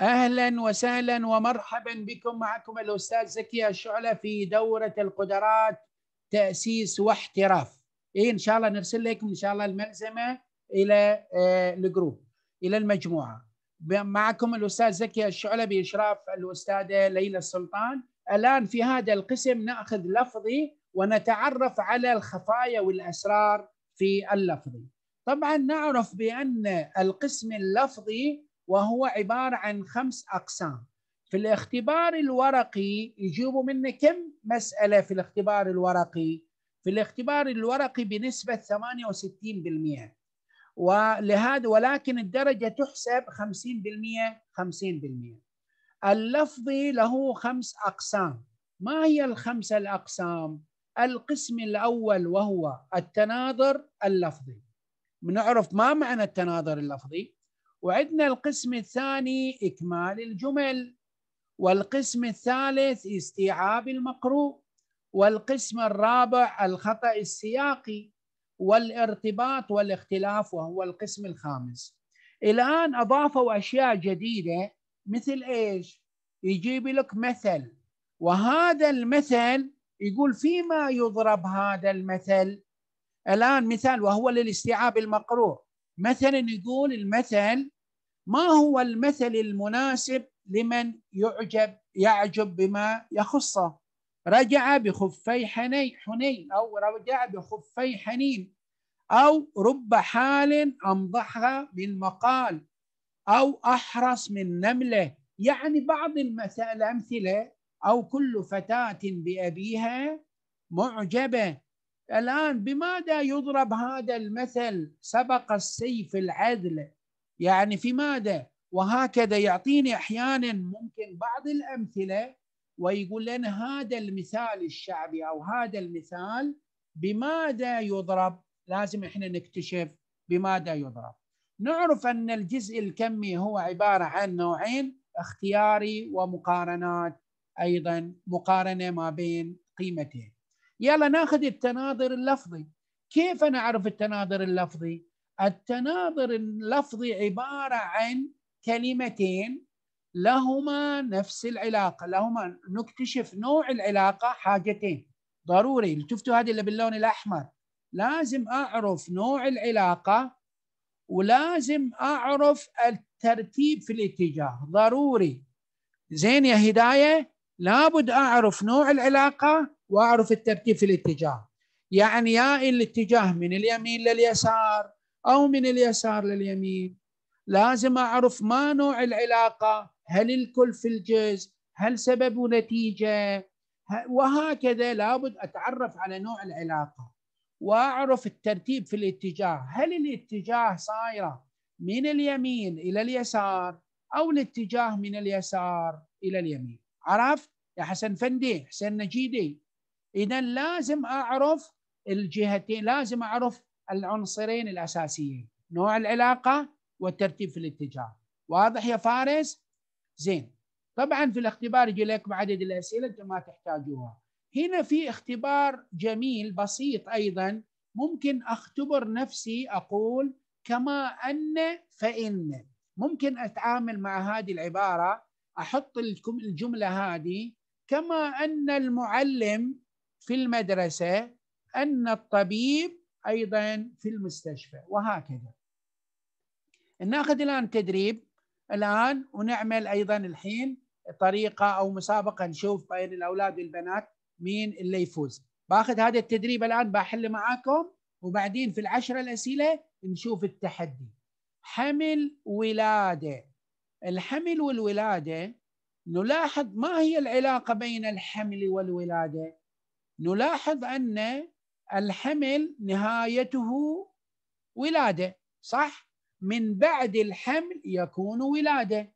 اهلا وسهلا ومرحبا بكم معكم الاستاذ زكي الشعله في دوره القدرات تاسيس واحتراف إيه ان شاء الله نرسل لكم ان شاء الله الملزمه الى آه، الجروب الى المجموعه معكم الاستاذ زكي الشعله باشراف الاستاذه ليلى السلطان الان في هذا القسم ناخذ لفظي ونتعرف على الخفايا والاسرار في اللفظي طبعا نعرف بان القسم اللفظي وهو عبارة عن خمس أقسام في الاختبار الورقي يجيبوا مني كم مسألة في الاختبار الورقي في الاختبار الورقي بنسبة 68% ولهذا ولكن الدرجة تحسب 50% 50% اللفظي له خمس أقسام ما هي الخمسة الأقسام؟ القسم الأول وهو التناظر اللفظي نعرف ما معنى التناظر اللفظي وعندنا القسم الثاني إكمال الجمل والقسم الثالث استيعاب المقروء والقسم الرابع الخطأ السياقي والارتباط والاختلاف وهو القسم الخامس الآن أضافوا أشياء جديدة مثل إيش يجيب لك مثل وهذا المثل يقول فيما يضرب هذا المثل الآن مثال وهو للاستيعاب المقروء مثلا يقول المثل ما هو المثل المناسب لمن يعجب يعجب بما يخصه رجع بخفي حني حنين أو رجع بخفي حنين أو رب حال أمضحها من مقال أو أحرص من نملة يعني بعض الأمثلة أو كل فتاة بأبيها معجبة الآن بماذا يضرب هذا المثل سبق السيف العدل يعني في ماذا وهكذا يعطيني احيانا ممكن بعض الامثله ويقول لنا هذا المثال الشعبي او هذا المثال بماذا يضرب لازم احنا نكتشف بماذا يضرب نعرف ان الجزء الكمي هو عباره عن نوعين اختياري ومقارنات ايضا مقارنه ما بين قيمتين يلا ناخذ التناظر اللفظي كيف نعرف التناظر اللفظي التناظر اللفظي عبارة عن كلمتين لهما نفس العلاقة لهما نكتشف نوع العلاقة حاجتين ضروري شفتوا هذه اللي باللون الأحمر لازم أعرف نوع العلاقة ولازم أعرف الترتيب في الاتجاه ضروري زين يا هداية لابد أعرف نوع العلاقة وأعرف الترتيب في الاتجاه يعني يا الاتجاه من اليمين لليسار أو من اليسار لليمين لازم أعرف ما نوع العلاقة هل الكل في الجزء هل سبب ونتيجة وهكذا لابد أتعرف على نوع العلاقة وأعرف الترتيب في الاتجاه هل الاتجاه صايرة من اليمين إلى اليسار أو الاتجاه من اليسار إلى اليمين عرفت يا حسن فندي حسن نجيدي إذا لازم أعرف الجهتين لازم أعرف العنصرين الاساسيين نوع العلاقه والترتيب في الاتجاه واضح يا فارس زين طبعا في الاختبار يجي لك بعدد الاسئله انتم ما تحتاجوها هنا في اختبار جميل بسيط ايضا ممكن اختبر نفسي اقول كما ان فان ممكن اتعامل مع هذه العباره احط لكم الجمله هذه كما ان المعلم في المدرسه ان الطبيب ايضا في المستشفى وهكذا ناخذ الان تدريب الان ونعمل ايضا الحين طريقه او مسابقه نشوف بين الاولاد والبنات مين اللي يفوز باخذ هذا التدريب الان بحل معاكم وبعدين في العشره الاسئله نشوف التحدي حمل ولاده الحمل والولاده نلاحظ ما هي العلاقه بين الحمل والولاده نلاحظ ان الحمل نهايته ولاده صح من بعد الحمل يكون ولاده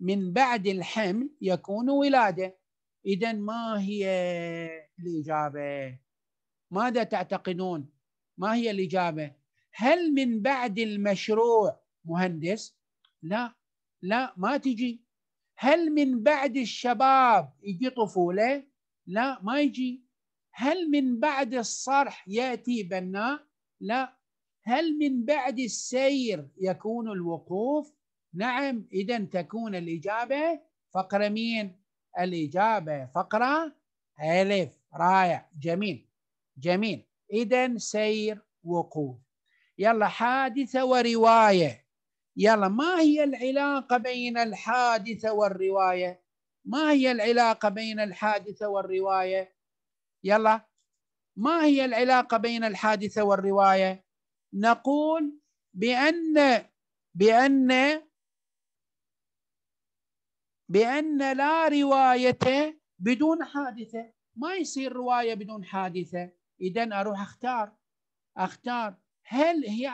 من بعد الحمل يكون ولاده اذا ما هي الاجابه ماذا تعتقدون ما هي الاجابه هل من بعد المشروع مهندس لا لا ما تجي هل من بعد الشباب يجي طفوله لا ما يجي هل من بعد الصرح ياتي بناء لا هل من بعد السير يكون الوقوف نعم اذا تكون الاجابه فقره مين الاجابه فقره الف رائع جميل جميل اذا سير وقوف يلا حادثه وروايه يلا ما هي العلاقه بين الحادثه والروايه ما هي العلاقه بين الحادثه والروايه يلا ما هي العلاقة بين الحادثة والرواية نقول بأن بأن بأن لا رواية بدون حادثة ما يصير رواية بدون حادثة إذا أروح أختار أختار هل هي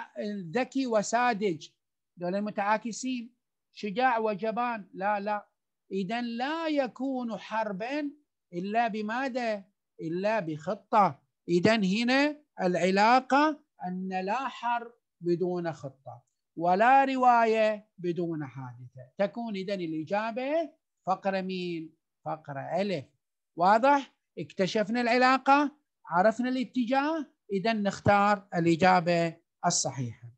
ذكي وساذج دول متعاكسين شجاع وجبان لا لا إذا لا يكون حربا إلا بماذا إلا بخطة إذا هنا العلاقة أن لا حرب بدون خطة ولا رواية بدون حادثة تكون إذا الإجابة فقرة مين؟ فقرة ألف واضح؟ اكتشفنا العلاقة عرفنا الاتجاه إذا نختار الإجابة الصحيحة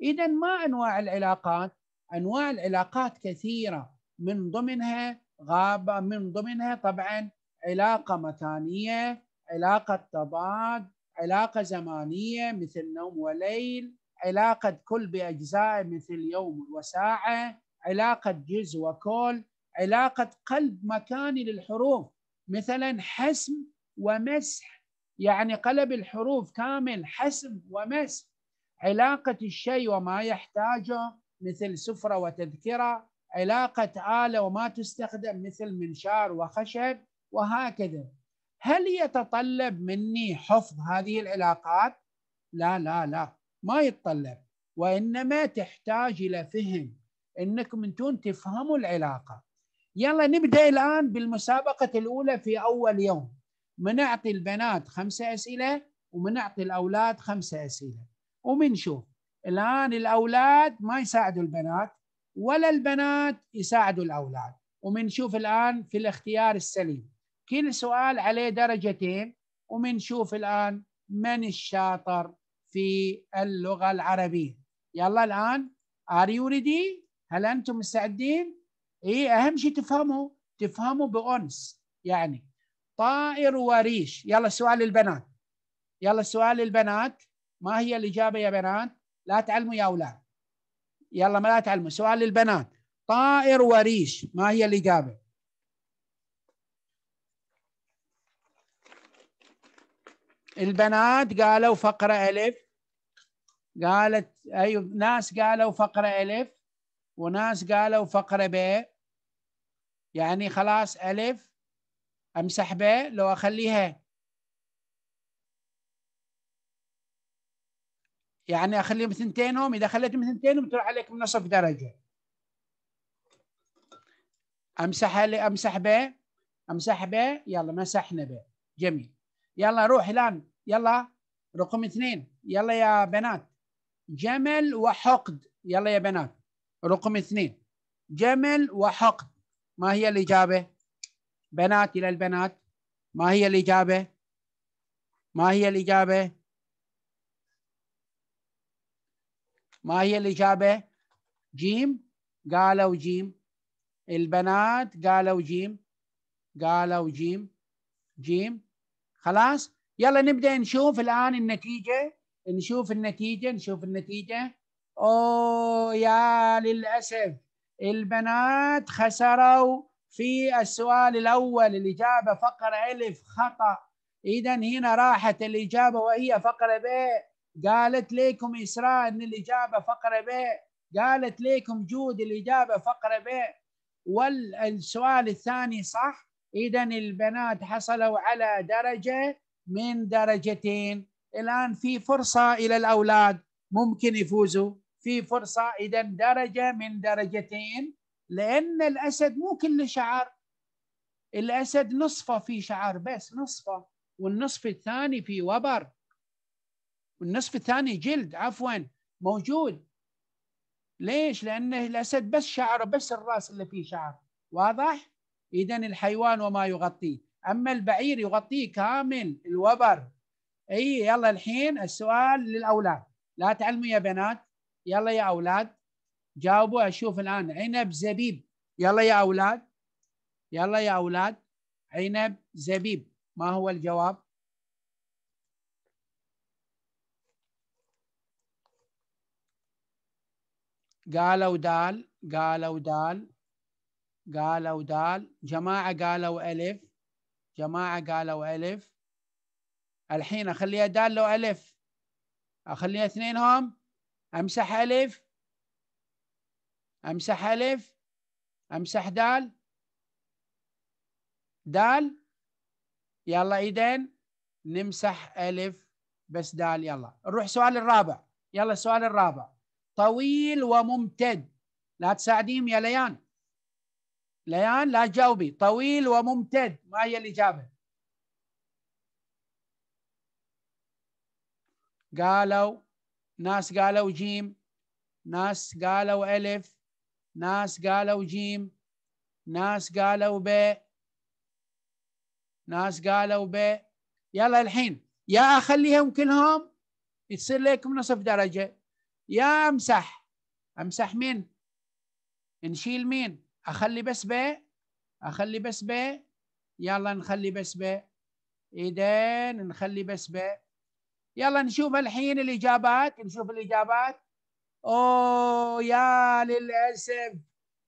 إذا ما أنواع العلاقات؟ أنواع العلاقات كثيرة من ضمنها غابة من ضمنها طبعا علاقة مكانية علاقة تضاد علاقة زمانية مثل نوم وليل علاقة كل بأجزاء مثل يوم وساعة علاقة جزء وكل علاقة قلب مكاني للحروف مثلا حسم ومسح يعني قلب الحروف كامل حسم ومسح علاقة الشيء وما يحتاجه مثل سفرة وتذكرة علاقة آلة وما تستخدم مثل منشار وخشب وهكذا هل يتطلب مني حفظ هذه العلاقات؟ لا لا لا ما يتطلب وإنما تحتاج إلى فهم إنكم أنتم تفهموا العلاقة يلا نبدأ الآن بالمسابقة الأولى في أول يوم منعطي البنات خمسة أسئلة ومنعطي الأولاد خمسة أسئلة ومنشوف الآن الأولاد ما يساعدوا البنات ولا البنات يساعدوا الأولاد ومنشوف الآن في الاختيار السليم كل سؤال عليه درجتين ومنشوف الآن من الشاطر في اللغة العربية يلا الآن ار يو ready? هل أنتم مستعدين؟ إيه أهم شيء تفهموا تفهموا بأنس يعني طائر وريش يلا سؤال للبنات يلا سؤال للبنات ما هي الإجابة يا بنات؟ لا تعلموا يا أولاد يلا ما لا تعلموا سؤال للبنات طائر وريش ما هي الإجابة؟ البنات قالوا فقرة ألف قالت أي أيوة، ناس قالوا فقرة ألف وناس قالوا فقرة ب يعني خلاص ألف أمسح ب لو أخليها يعني أخليهم ثنتينهم إذا خليتهم ثنتينهم تروح عليك نصف درجة أمسح أمسح ب أمسح ب يلا مسحنا ب جميل يلا روح الان يلا رقم اثنين يلا يا بنات جمل وحقد يلا يا بنات رقم اثنين جمل وحقد ما هي الإجابة بنات إلى البنات ما هي الإجابة ما هي الإجابة ما هي الإجابة جيم قالوا جيم البنات قالوا جيم قالوا جيم جيم خلاص يلا نبدا نشوف الان النتيجه نشوف النتيجه نشوف النتيجه او يا للاسف البنات خسروا في السؤال الاول الاجابه فقره الف خطا اذا هنا راحت الاجابه وهي فقره ب قالت لكم اسراء ان الاجابه فقره ب قالت لكم جود الاجابه فقره ب والسؤال الثاني صح إذا البنات حصلوا على درجة من درجتين الآن في فرصة إلى الأولاد ممكن يفوزوا في فرصة إذا درجة من درجتين لأن الأسد مو كل شعر الأسد نصفه في شعر بس نصفه والنصف الثاني في وبر والنصف الثاني جلد عفوا موجود ليش؟ لأن الأسد بس شعره بس الرأس اللي فيه شعر واضح؟ إذا الحيوان وما يغطيه أما البعير يغطيه كامل الوبر أي يلا الحين السؤال للأولاد لا تعلموا يا بنات يلا يا أولاد جاوبوا أشوف الآن عنب زبيب يلا يا أولاد يلا يا أولاد عنب زبيب ما هو الجواب قالوا دال قالوا دال قالوا دال جماعة قالوا ألف جماعة قالوا ألف الحين أخليها دال لو ألف أخليها اثنينهم أمسح ألف أمسح ألف أمسح دال دال يلا إيدين نمسح ألف بس دال يلا نروح سؤال الرابع يلا السؤال الرابع طويل وممتد لا تساعديهم يا ليان ليان لا تجاوبي طويل وممتد ما هي الإجابة قالوا ناس قالوا جيم ناس قالوا ألف ناس قالوا جيم ناس قالوا ب ناس قالوا ب يلا الحين يا أخليهم كلهم يصير لكم نصف درجة يا أمسح أمسح مين نشيل مين اخلي بس ب اخلي بس ب يلا نخلي بس ب ايدين نخلي بس ب يلا نشوف الحين الاجابات نشوف الاجابات اوه يا للاسف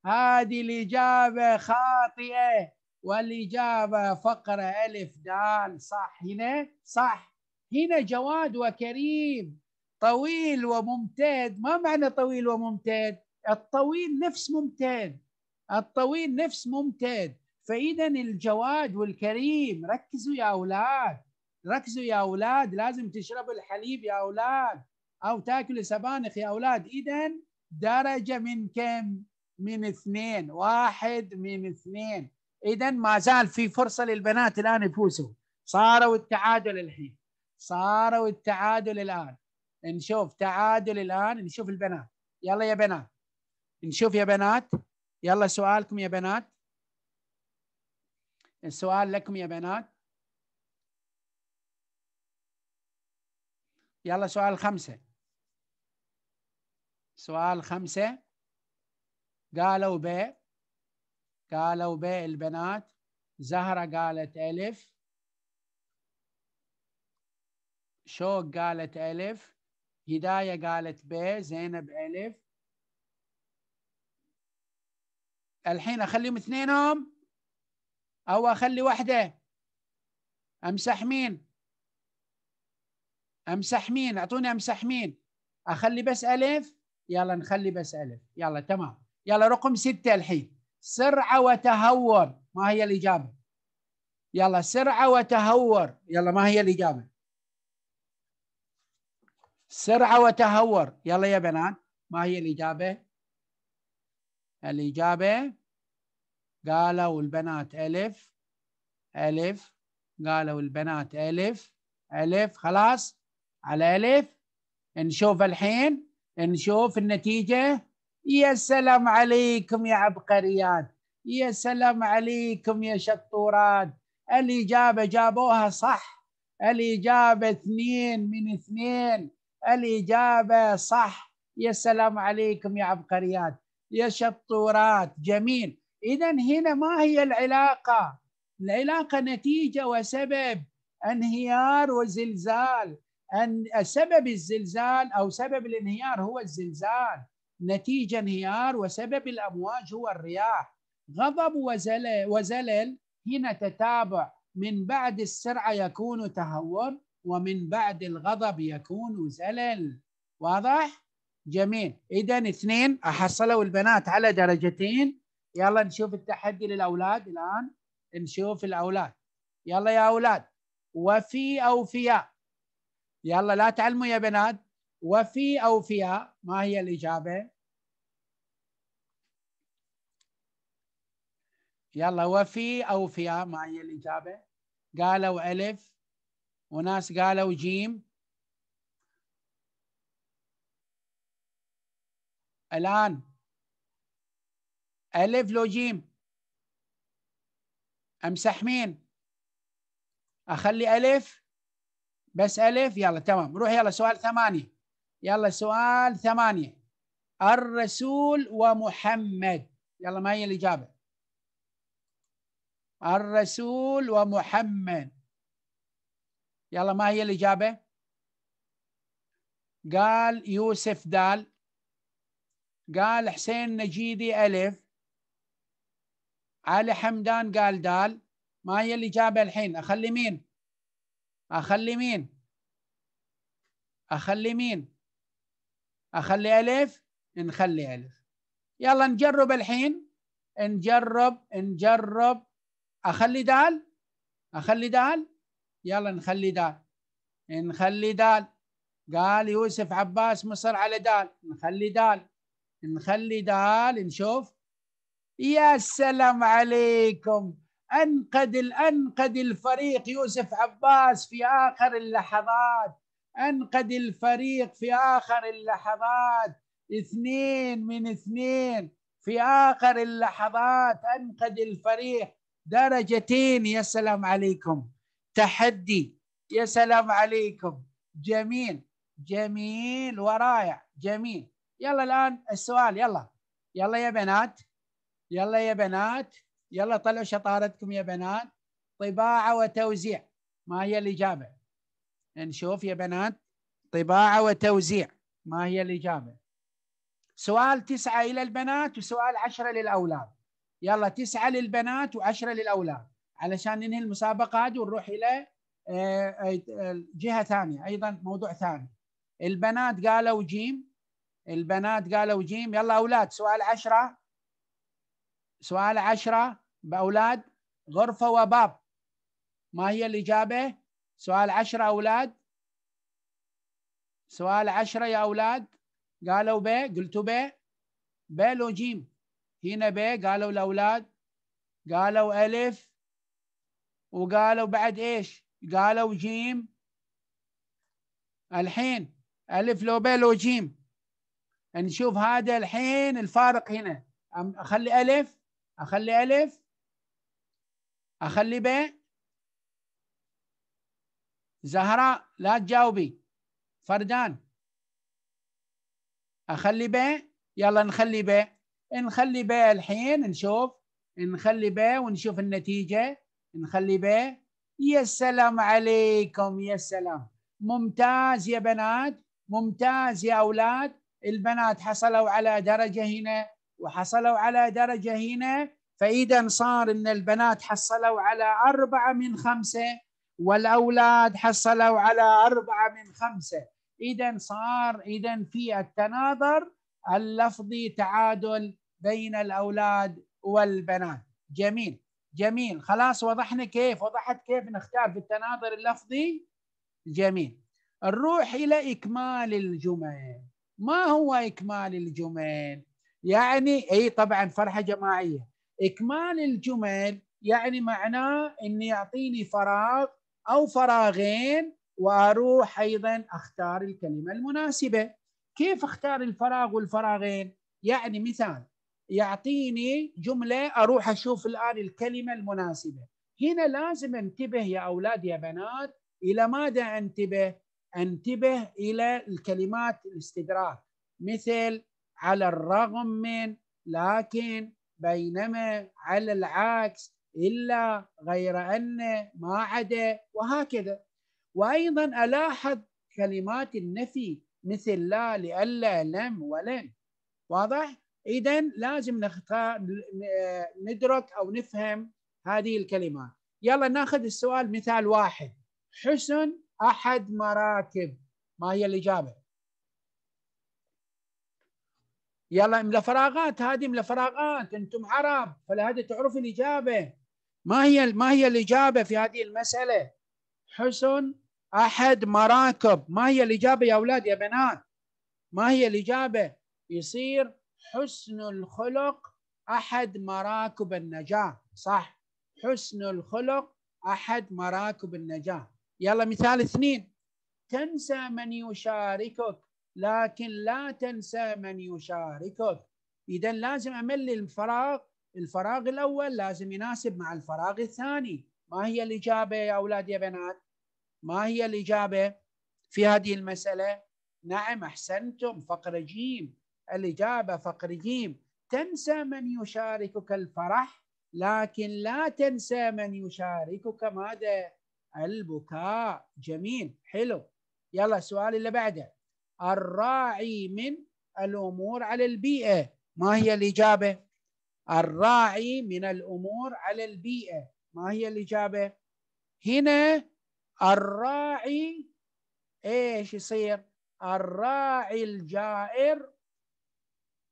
هذه الاجابه خاطئه والاجابه فقره الف دال صح هنا صح هنا جواد وكريم طويل وممتد ما معنى طويل وممتد الطويل نفس ممتد الطويل نفس ممتد فإذا الجواد والكريم ركزوا يا أولاد ركزوا يا أولاد لازم تشربوا الحليب يا أولاد أو تاكلوا سبانخ يا أولاد إذا درجة من كم؟ من اثنين واحد من اثنين إذا ما زال في فرصة للبنات الآن يفوزوا صاروا التعادل الحين صاروا التعادل الآن نشوف تعادل الآن نشوف البنات يلا يا بنات نشوف يا بنات يلا سؤالكم يا بنات السؤال لكم يا بنات يلا سؤال خمسة سؤال خمسة قالوا ب قالوا ب البنات زهرة قالت ألف شوق قالت ألف هداية قالت ب زينب ألف الحين اخليهم اثنينهم او اخلي واحده امسح مين امسح مين اعطوني امسح مين اخلي بس الف يلا نخلي بس الف يلا تمام يلا رقم ستة الحين سرعة وتهور ما هي الإجابة يلا سرعة وتهور يلا ما هي الإجابة سرعة وتهور يلا يا بنات ما هي الإجابة الإجابة قالوا البنات ألف ألف قالوا البنات ألف ألف خلاص على ألف نشوف الحين نشوف النتيجة يا سلام عليكم يا عبقريات يا سلام عليكم يا شطورات الإجابة جابوها صح الإجابة اثنين من اثنين الإجابة صح يا سلام عليكم يا عبقريات يا شطورات جميل إذا هنا ما هي العلاقة؟ العلاقة نتيجة وسبب انهيار وزلزال أن سبب الزلزال أو سبب الانهيار هو الزلزال نتيجة انهيار وسبب الأمواج هو الرياح غضب وزلل, وزلل هنا تتابع من بعد السرعة يكون تهور ومن بعد الغضب يكون زلل واضح؟ جميل اذا اثنين حصلوا البنات على درجتين يلا نشوف التحدي للاولاد الان نشوف الاولاد يلا يا اولاد وفي اوفياء يلا لا تعلموا يا بنات وفي اوفياء ما هي الاجابه يلا وفي اوفياء ما هي الاجابه قالوا الف وناس قالوا جيم الآن ألف لو جيم أمسح مين أخلي ألف بس ألف يلا تمام روح يلا سؤال ثمانية يلا سؤال ثمانية الرسول ومحمد يلا ما هي الإجابة الرسول ومحمد يلا ما هي الإجابة قال يوسف دال قال حسين نجيدي ألف علي حمدان قال دال ما هي الإجابة الحين أخلي مين أخلي مين أخلي مين أخلي ألف نخلي ألف يلا نجرب الحين نجرب نجرب أخلي دال أخلي دال يلا نخلي دال نخلي دال قال يوسف عباس مصر على دال نخلي دال نخلي دال نشوف يا سلام عليكم انقذ الانقذ الفريق يوسف عباس في اخر اللحظات انقذ الفريق في اخر اللحظات اثنين من اثنين في اخر اللحظات انقذ الفريق درجتين يا سلام عليكم تحدي يا سلام عليكم جميل جميل ورائع جميل يلا الان السؤال يلا يلا يا بنات يلا يا بنات يلا طلعوا شطارتكم يا بنات طباعه وتوزيع ما هي الاجابه نشوف يا بنات طباعه وتوزيع ما هي الاجابه سؤال تسعه الى البنات وسؤال عشره للاولاد يلا تسعه للبنات وعشره للاولاد علشان ننهي المسابقه هذه ونروح الى آه، آه، آه، جهه ثانيه ايضا موضوع ثاني البنات قالوا جيم البنات قالوا جيم يلا أولاد سؤال عشرة سؤال عشرة بأولاد غرفة وباب ما هي الإجابة؟ سؤال عشرة أولاد سؤال عشرة يا أولاد قالوا ب قلتوا ب ب لو جيم هنا ب قالوا الأولاد قالوا ألف وقالوا بعد إيش قالوا جيم الحين ألف لو ب لو جيم نشوف يعني هذا الحين الفارق هنا اخلي الف اخلي الف اخلي ب زهراء لا تجاوبي فردان اخلي ب يلا نخلي ب نخلي ب الحين نشوف نخلي ب ونشوف النتيجه نخلي ب يا سلام عليكم يا سلام ممتاز يا بنات ممتاز يا اولاد البنات حصلوا على درجة هنا وحصلوا على درجة هنا فإذا صار أن البنات حصلوا على أربعة من خمسة والأولاد حصلوا على أربعة من خمسة إذا صار إذا في التناظر اللفظي تعادل بين الأولاد والبنات جميل جميل خلاص وضحنا كيف وضحت كيف نختار في التناظر اللفظي جميل نروح إلى إكمال الجمل ما هو إكمال الجمل يعني أي طبعا فرحة جماعية إكمال الجمل يعني معناه اني يعطيني فراغ أو فراغين وأروح أيضا أختار الكلمة المناسبة كيف أختار الفراغ والفراغين يعني مثال يعطيني جملة أروح أشوف الآن الكلمة المناسبة هنا لازم انتبه يا أولاد يا بنات إلى ماذا انتبه انتبه الى الكلمات الاستدراك مثل على الرغم من لكن بينما على العكس الا غير ان ما عدا وهكذا وايضا الاحظ كلمات النفي مثل لا لئلا لم ولن واضح اذا لازم نختار ندرك او نفهم هذه الكلمات يلا ناخذ السؤال مثال واحد حسن أحد مراتب ما هي الإجابة يلا من الفراغات هذه من الفراغات انتم عرب فلهذا تعرف الاجابه ما هي ما هي الاجابه في هذه المساله حسن احد مراكب ما هي الاجابه يا اولاد يا بنات ما هي الاجابه يصير حسن الخلق احد مراكب النجاه صح حسن الخلق احد مراكب النجاه يلا مثال اثنين تنسى من يشاركك لكن لا تنسى من يشاركك اذا لازم املي الفراغ الفراغ الاول لازم يناسب مع الفراغ الثاني ما هي الاجابه يا اولاد يا بنات ما هي الاجابه في هذه المساله نعم احسنتم فقر جيم الاجابه فقر جيم تنسى من يشاركك الفرح لكن لا تنسى من يشاركك ماذا البكاء جميل حلو يلا السؤال اللي بعده الراعي من الأمور على البيئة ما هي الإجابة؟ الراعي من الأمور على البيئة ما هي الإجابة؟ هنا الراعي إيش يصير؟ الراعي الجائر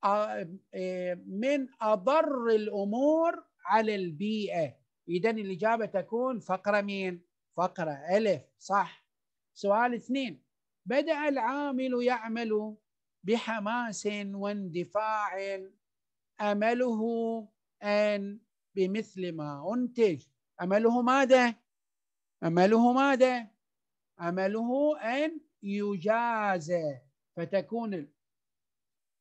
إيه، من أضر الأمور على البيئة إذا الإجابة تكون فقرة مين؟ فقرة ألف صح سؤال اثنين بدأ العامل يعمل بحماس واندفاع أمله أن بمثل ما أنتج أمله ماذا؟ أمله ماذا؟ أمله أن يجاز فتكون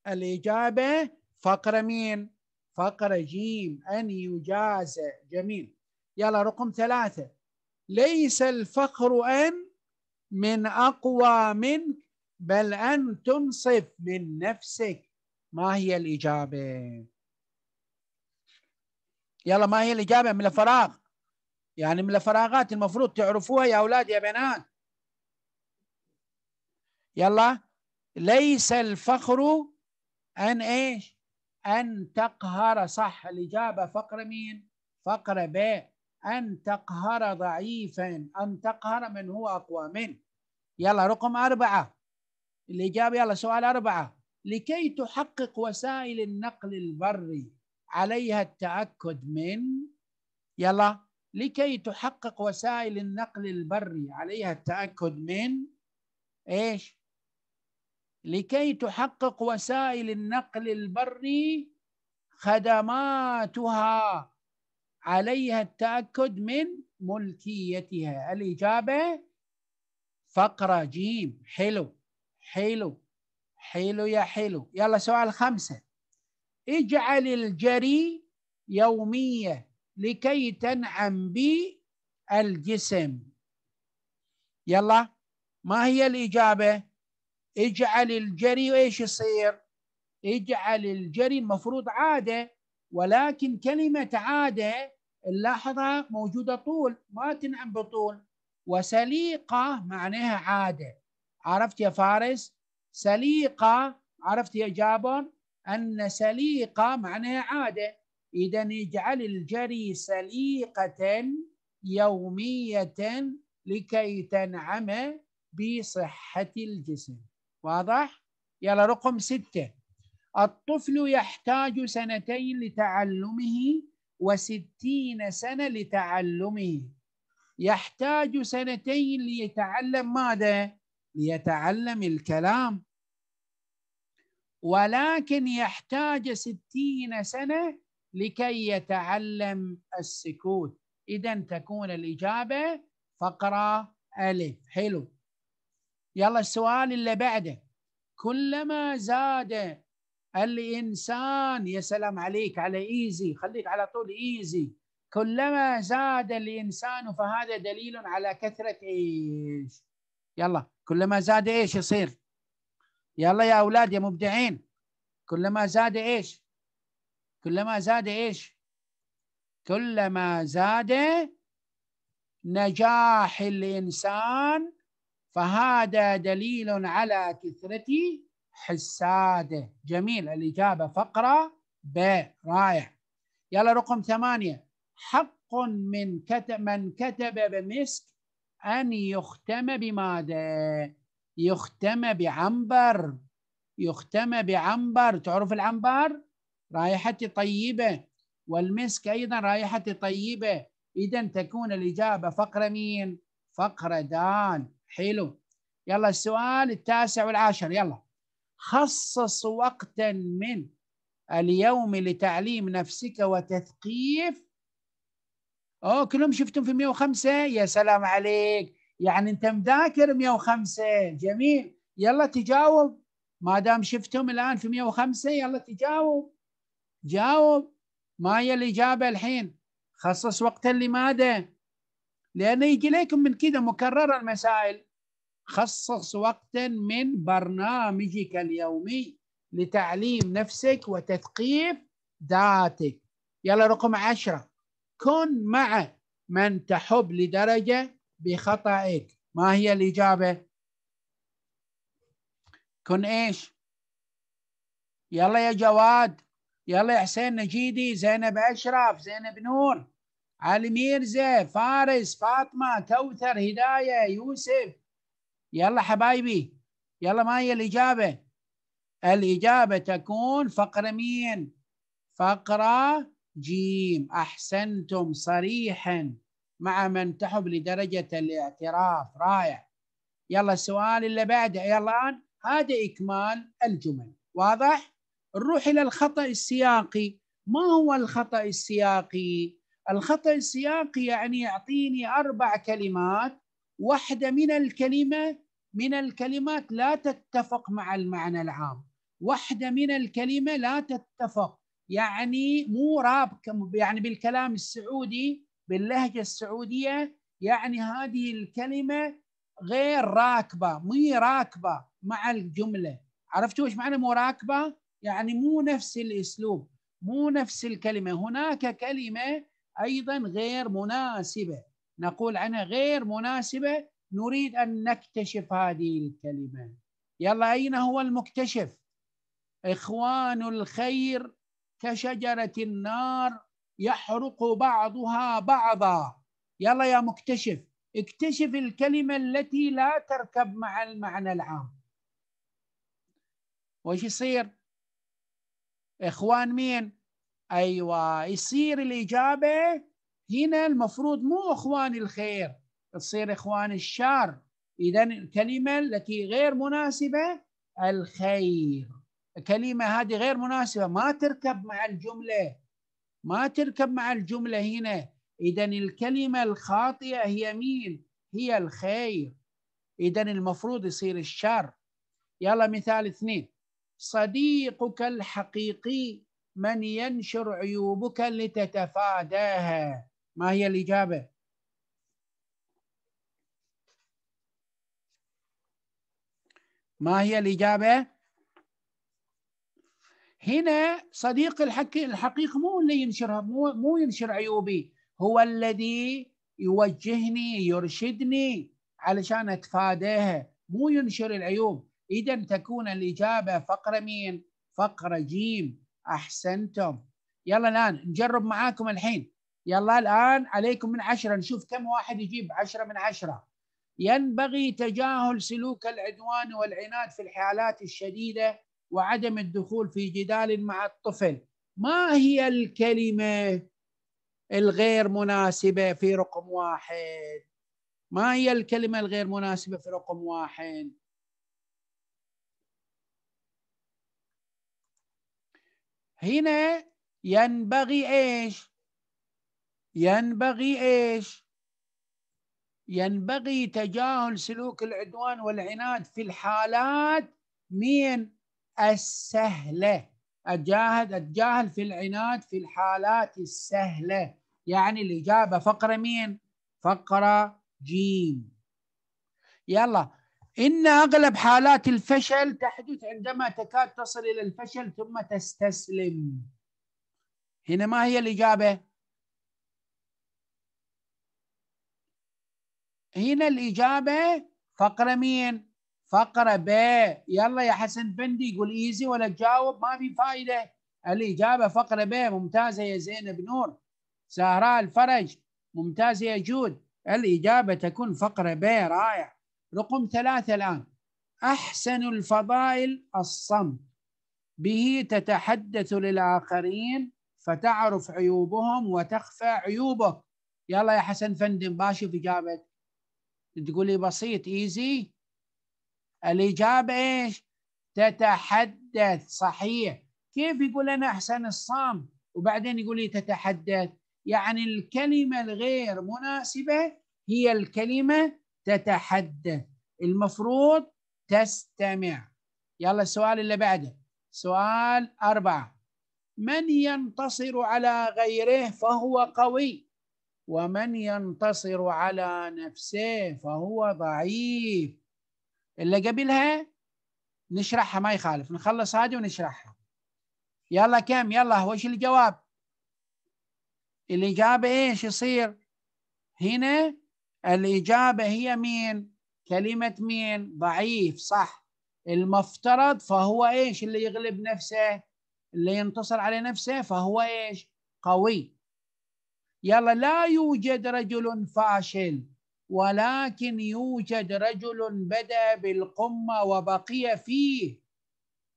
الإجابة فقرة مين؟ فقرة جيم أن يجاز جميل يلا رقم ثلاثة ليس الفخر أن من أقوى منك بل أن تنصف من نفسك ما هي الإجابة يلا ما هي الإجابة من الفراغ يعني من الفراغات المفروض تعرفوها يا أولاد يا بنات يلا ليس الفخر أن إيش أن تقهر صح الإجابة فقرة مين فقرة ب أن تقهر ضعيفا أن تقهر من هو أقوى منه يلا رقم أربعة الإجابة يلا سؤال أربعة لكي تحقق وسائل النقل البري عليها التأكد من يلا لكي تحقق وسائل النقل البري عليها التأكد من إيش لكي تحقق وسائل النقل البري خدماتها عليها التأكد من ملكيتها الإجابة فقرة جيم حلو حلو حلو يا حلو يلا سؤال خمسة اجعل الجري يومية لكي تنعم بي الجسم يلا ما هي الإجابة اجعل الجري وإيش يصير اجعل الجري المفروض عادة ولكن كلمة عادة اللحظة موجودة طول ما تنعم بطول وسليقة معناها عادة عرفت يا فارس سليقة عرفت يا جابر أن سليقة معناها عادة إذا اجعل الجري سليقة يومية لكي تنعم بصحة الجسم واضح؟ يلا رقم ستة الطفل يحتاج سنتين لتعلمه وستين سنة لتعلمه يحتاج سنتين ليتعلم ماذا؟ ليتعلم الكلام ولكن يحتاج ستين سنة لكي يتعلم السكوت إذا تكون الإجابة فقرة ألف حلو يلا السؤال اللي بعده كلما زاد قال لي إنسان يا سلام عليك على إيزي خليك على طول إيزي كلما زاد الإنسان فهذا دليل على كثرة إيش يلا كلما زاد إيش يصير يلا يا أولاد يا مبدعين كلما زاد إيش كلما زاد إيش كلما زاد نجاح الإنسان فهذا دليل على كثرة حساده جميل الإجابة فقرة ب رائع يلا رقم ثمانية حق من كتب من كتب بمسك أن يختم بماذا يختم بعنبر يختم بعنبر تعرف العنبر رائحة طيبة والمسك أيضا رائحة طيبة إذا تكون الإجابة فقرة مين فقرة دال حلو يلا السؤال التاسع والعاشر يلا خصص وقتا من اليوم لتعليم نفسك وتثقيف اوه كلهم شفتهم في 105 يا سلام عليك يعني انت مذاكر 105 جميل يلا تجاوب ما دام شفتهم الان في 105 يلا تجاوب جاوب ما هي الاجابه الحين خصص وقتا لماذا؟ لانه يجي لكم من كذا مكرره المسائل خصص وقتا من برنامجك اليومي لتعليم نفسك وتثقيف ذاتك يلا رقم عشرة كن مع من تحب لدرجة بخطأك ما هي الإجابة كن إيش يلا يا جواد يلا يا حسين نجيدي زينب أشرف زينب نور علي ميرزا فارس فاطمة كوثر هداية يوسف يلا حبايبي يلا ما هي الإجابة الإجابة تكون فقرة مين فقرة جيم أحسنتم صريحا مع من تحب لدرجة الاعتراف رائع يلا السؤال اللي بعده يلا الآن هذا إكمال الجمل واضح نروح إلى الخطأ السياقي ما هو الخطأ السياقي الخطأ السياقي يعني يعطيني أربع كلمات واحدة من الكلمة من الكلمات لا تتفق مع المعنى العام واحدة من الكلمة لا تتفق يعني مو راب يعني بالكلام السعودي باللهجة السعودية يعني هذه الكلمة غير راكبة مي راكبة مع الجملة عرفتوا ايش معنى مو راكبة؟ يعني مو نفس الأسلوب مو نفس الكلمة هناك كلمة أيضا غير مناسبة نقول عنها غير مناسبة نريد أن نكتشف هذه الكلمة يلا أين هو المكتشف إخوان الخير كشجرة النار يحرق بعضها بعضا يلا يا مكتشف اكتشف الكلمة التي لا تركب مع المعنى العام وش يصير إخوان مين أيوة يصير الإجابة هنا المفروض مو اخوان الخير تصير اخوان الشر اذا الكلمه التي غير مناسبه الخير الكلمه هذه غير مناسبه ما تركب مع الجمله ما تركب مع الجمله هنا اذا الكلمه الخاطئه هي مين هي الخير اذا المفروض يصير الشر يلا مثال اثنين صديقك الحقيقي من ينشر عيوبك لتتفاداها ما هي الإجابة؟ ما هي الإجابة؟ هنا صديق الحق الحقيق مو اللي ينشرها مو مو ينشر عيوبي هو الذي يوجهني يرشدني علشان اتفاداها مو ينشر العيوب اذا تكون الاجابه فقره مين؟ فقره جيم احسنتم يلا الان نجرب معاكم الحين يلا الآن عليكم من عشرة نشوف كم واحد يجيب عشرة من عشرة ينبغي تجاهل سلوك العدوان والعناد في الحالات الشديدة وعدم الدخول في جدال مع الطفل ما هي الكلمة الغير مناسبة في رقم واحد ما هي الكلمة الغير مناسبة في رقم واحد هنا ينبغي ايش ينبغي ايش؟ ينبغي تجاهل سلوك العدوان والعناد في الحالات من السهله أجاهد أتجاهل في العناد في الحالات السهلة يعني الإجابة فقرة مين؟ فقرة جيم يلا إن أغلب حالات الفشل تحدث عندما تكاد تصل إلى الفشل ثم تستسلم هنا ما هي الإجابة؟ هنا الإجابة فقرة مين؟ فقرة ب يلا يا حسن بندي يقول إيزي ولا تجاوب ما في فائدة الإجابة فقرة ب ممتازة يا زينب نور سهراء الفرج ممتازة يا جود الإجابة تكون فقرة ب رائع رقم ثلاثة الآن أحسن الفضائل الصمت به تتحدث للآخرين فتعرف عيوبهم وتخفى عيوبك يلا يا حسن فندم باشوف إجابتك تقولي بسيط ايزي الاجابه ايش؟ تتحدث صحيح كيف يقول انا احسن الصام وبعدين يقول لي تتحدث يعني الكلمه الغير مناسبه هي الكلمه تتحدث المفروض تستمع يلا السؤال اللي بعده سؤال أربعة من ينتصر على غيره فهو قوي ومن ينتصر على نفسه فهو ضعيف اللي قبلها نشرحها ما يخالف نخلص هذه ونشرحها يلا كم يلا هو ايش الجواب الإجابة إيش يصير هنا الإجابة هي مين كلمة مين ضعيف صح المفترض فهو إيش اللي يغلب نفسه اللي ينتصر على نفسه فهو إيش قوي يلا لا يوجد رجل فاشل ولكن يوجد رجل بدا بالقمه وبقي فيه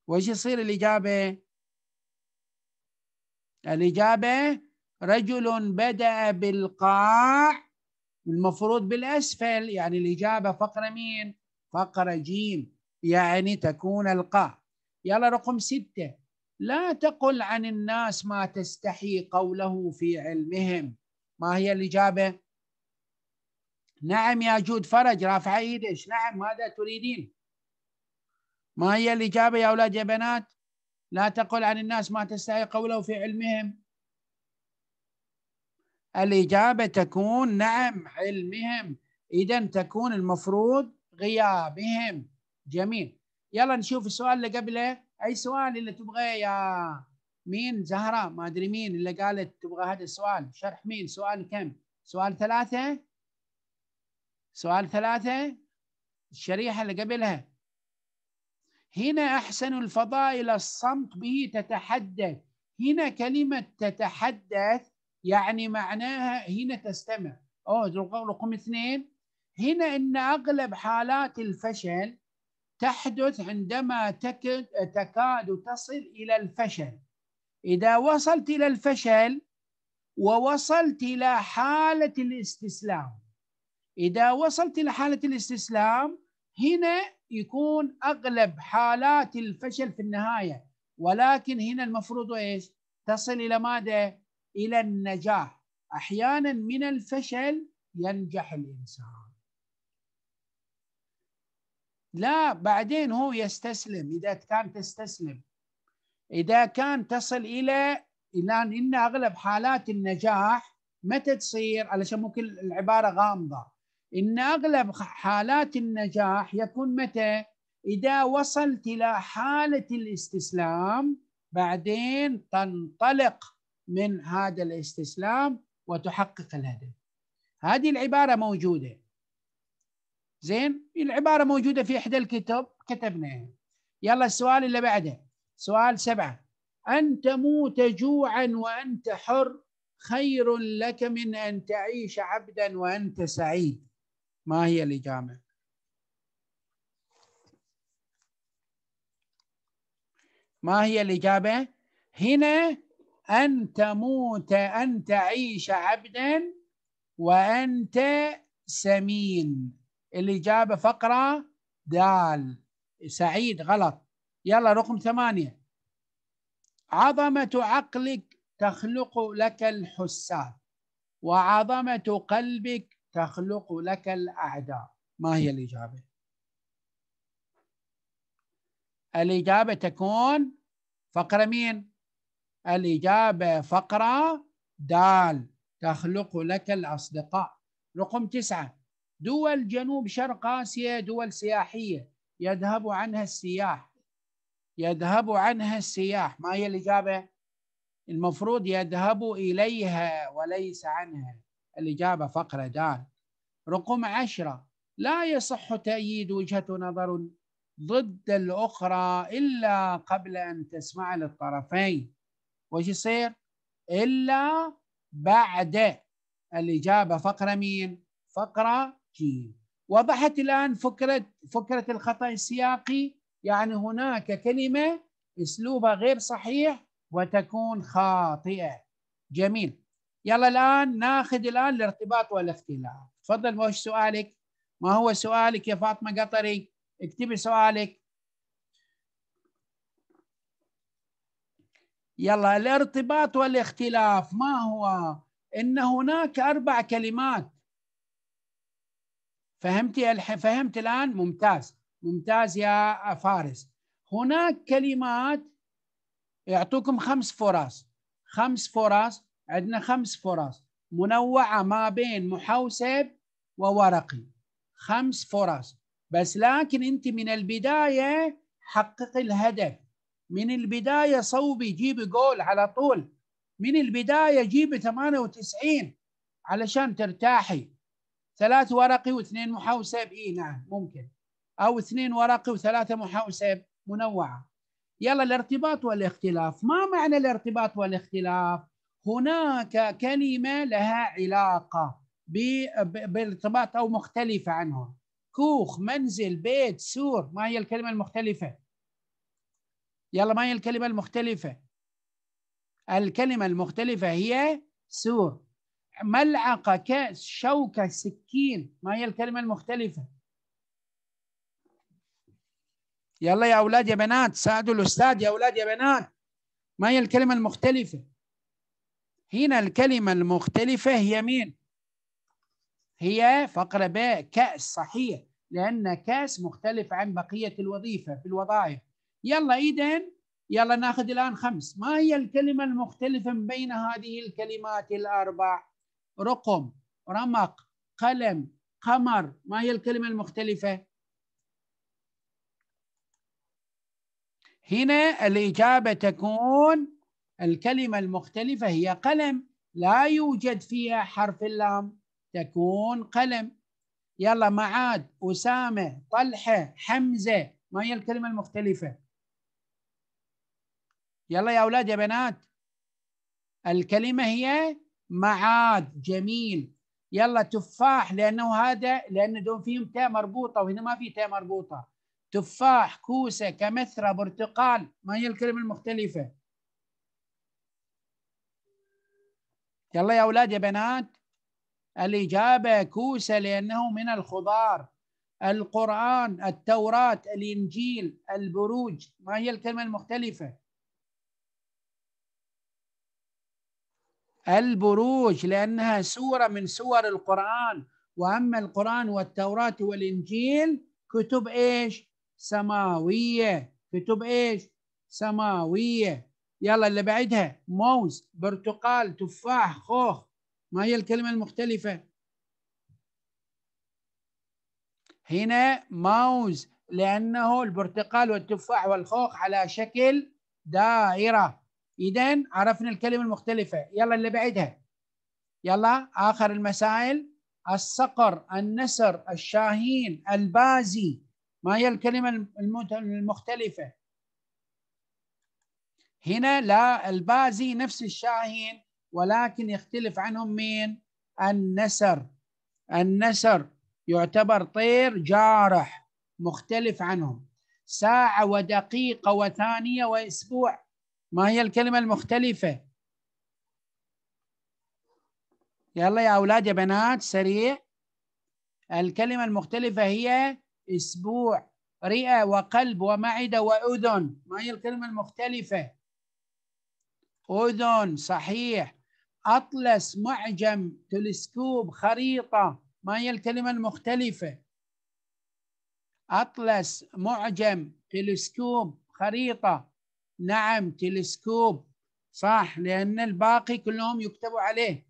وايش يصير الاجابه الاجابه رجل بدا بالقاع المفروض بالاسفل يعني الاجابه فقره مين فقره جيم يعني تكون القاع يلا رقم سته لا تقل عن الناس ما تستحي قوله في علمهم ما هي الإجابة؟ نعم يا جود فرج رافعة إيدش نعم ماذا تريدين؟ ما هي الإجابة يا أولاد يا بنات؟ لا تقل عن الناس ما تستحي قوله في علمهم الإجابة تكون نعم علمهم إذا تكون المفروض غيابهم جميل يلا نشوف السؤال اللي قبله أي سؤال اللي تبغيه يا مين زهرة ما أدري مين اللي قالت تبغى هذا السؤال شرح مين سؤال كم سؤال ثلاثة سؤال ثلاثة الشريحة اللي قبلها هنا أحسن الفضائل الصمت به تتحدث هنا كلمة تتحدث يعني معناها هنا تستمع أوه رقم اثنين هنا أن أغلب حالات الفشل تحدث عندما تكاد تصل إلى الفشل إذا وصلت إلى الفشل ووصلت إلى حالة الاستسلام إذا وصلت إلى حالة الاستسلام هنا يكون أغلب حالات الفشل في النهاية ولكن هنا المفروض إيش تصل إلى ماذا إلى النجاح أحيانا من الفشل ينجح الإنسان لا بعدين هو يستسلم إذا كان تستسلم إذا كان تصل إلى الآن إن أغلب حالات النجاح متى تصير علشان ممكن العبارة غامضة إن أغلب حالات النجاح يكون متى إذا وصلت إلى حالة الاستسلام بعدين تنطلق من هذا الاستسلام وتحقق الهدف هذه العبارة موجودة زين العبارة موجودة في إحدى الكتب كتبناها يلا السؤال اللي بعده سؤال سبعة أن تموت جوعا وأنت حر خير لك من أن تعيش عبدا وأنت سعيد ما هي الإجابة؟ ما هي الإجابة؟ هنا أن تموت أن تعيش عبدا وأنت سمين الإجابة فقرة دال سعيد غلط يلا رقم ثمانية عظمة عقلك تخلق لك الحساد وعظمة قلبك تخلق لك الأعداء ما هي الإجابة؟ الإجابة تكون فقرة مين؟ الإجابة فقرة دال تخلق لك الأصدقاء رقم تسعة دول جنوب شرق آسيا دول سياحية يذهب عنها السياح يذهب عنها السياح ما هي الإجابة؟ المفروض يذهب إليها وليس عنها الإجابة فقرة دال رقم عشرة لا يصح تأييد وجهة نظر ضد الأخرى إلا قبل أن تسمع للطرفين وش يصير؟ إلا بعد الإجابة فقرة مين؟ فقرة جيم وضحت الآن فكرة فكرة الخطأ السياقي يعني هناك كلمة اسلوبها غير صحيح وتكون خاطئة جميل يلا الآن ناخذ الآن الارتباط والاختلاف تفضل وش سؤالك ما هو سؤالك يا فاطمة قطري اكتبي سؤالك يلا الارتباط والاختلاف ما هو ان هناك اربع كلمات فهمتي الح... فهمت الان ممتاز ممتاز يا فارس هناك كلمات يعطوكم خمس فرص خمس فرص عندنا خمس فرص منوعة ما بين محوسب وورقي خمس فرص بس لكن أنت من البداية حقق الهدف من البداية صوبي جيب جول على طول من البداية جيب 98 علشان ترتاحي ثلاث ورقي واثنين محوسب اي نعم ممكن او اثنين ورقي وثلاثه محاوسه منوعه يلا الارتباط والاختلاف ما معنى الارتباط والاختلاف هناك كلمه لها علاقه بارتباط او مختلفه عنهم كوخ منزل بيت سور ما هي الكلمه المختلفه يلا ما هي الكلمه المختلفه الكلمه المختلفه هي سور ملعقه كاس شوكه سكين ما هي الكلمه المختلفه يلا يا اولاد يا بنات ساعدوا الاستاذ يا اولاد يا بنات ما هي الكلمه المختلفه هنا الكلمه المختلفه هي مين هي فقره ب كاس صحيح لان كاس مختلف عن بقيه الوظيفه في الوظائف يلا اذا يلا ناخذ الان خمس ما هي الكلمه المختلفه بين هذه الكلمات الاربع رقم رمق قلم قمر ما هي الكلمه المختلفه هنا الإجابة تكون الكلمة المختلفة هي قلم لا يوجد فيها حرف اللام تكون قلم يلا معاد أسامة طلحة حمزة ما هي الكلمة المختلفة يلا يا أولاد يا بنات الكلمة هي معاد جميل يلا تفاح لأنه هذا لأن دون فيهم تاء مربوطة وهنا ما في تاء مربوطة تفاح كوسة كمثرى برتقال ما هي الكلمة المختلفة يلا يا أولاد يا بنات الإجابة كوسة لأنه من الخضار القرآن التوراة الإنجيل البروج ما هي الكلمة المختلفة البروج لأنها سورة من سور القرآن وأما القرآن والتوراة والإنجيل كتب إيش سماوية كتب إيش سماوية يلا اللي بعدها موز برتقال تفاح خوخ ما هي الكلمة المختلفة هنا موز لأنه البرتقال والتفاح والخوخ على شكل دائرة إذا عرفنا الكلمة المختلفة يلا اللي بعدها يلا آخر المسائل الصقر النسر الشاهين البازي ما هي الكلمة المختلفة هنا لا البازي نفس الشاهين ولكن يختلف عنهم مين النسر النسر يعتبر طير جارح مختلف عنهم ساعة ودقيقة وثانية وأسبوع ما هي الكلمة المختلفة يلا يا أولاد يا بنات سريع الكلمة المختلفة هي اسبوع رئه وقلب ومعده واذن ما هي الكلمه المختلفه اذن صحيح اطلس معجم تلسكوب خريطه ما هي الكلمه المختلفه اطلس معجم تلسكوب خريطه نعم تلسكوب صح لان الباقي كلهم يكتبوا عليه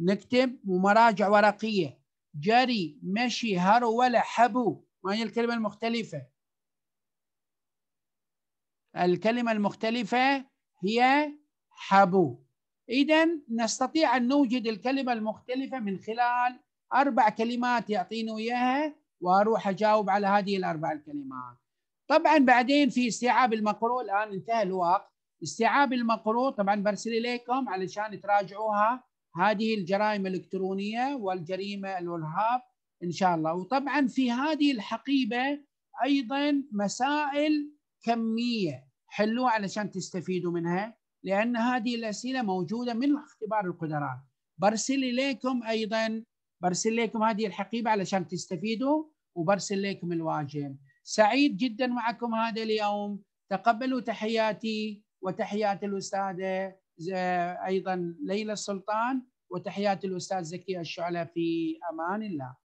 نكتب ومراجع ورقيه جري مشي هرولة حبو ما هي الكلمة المختلفة؟ الكلمة المختلفة هي حبو إذا نستطيع أن نوجد الكلمة المختلفة من خلال أربع كلمات يعطيني إياها وأروح أجاوب على هذه الأربع الكلمات طبعا بعدين في استيعاب المقروء الآن انتهى الوقت استيعاب المقروء طبعا برسل إليكم علشان تراجعوها هذه الجرائم الإلكترونية والجريمة الإرهاب ان شاء الله وطبعا في هذه الحقيبه ايضا مسائل كميه حلوها علشان تستفيدوا منها لان هذه الاسئله موجوده من اختبار القدرات برسل اليكم ايضا برسل لكم هذه الحقيبه علشان تستفيدوا وبرسل لكم الواجب سعيد جدا معكم هذا اليوم تقبلوا تحياتي وتحيات الاستاذه ايضا ليلى السلطان وتحيات الاستاذ زكي الشعلة في امان الله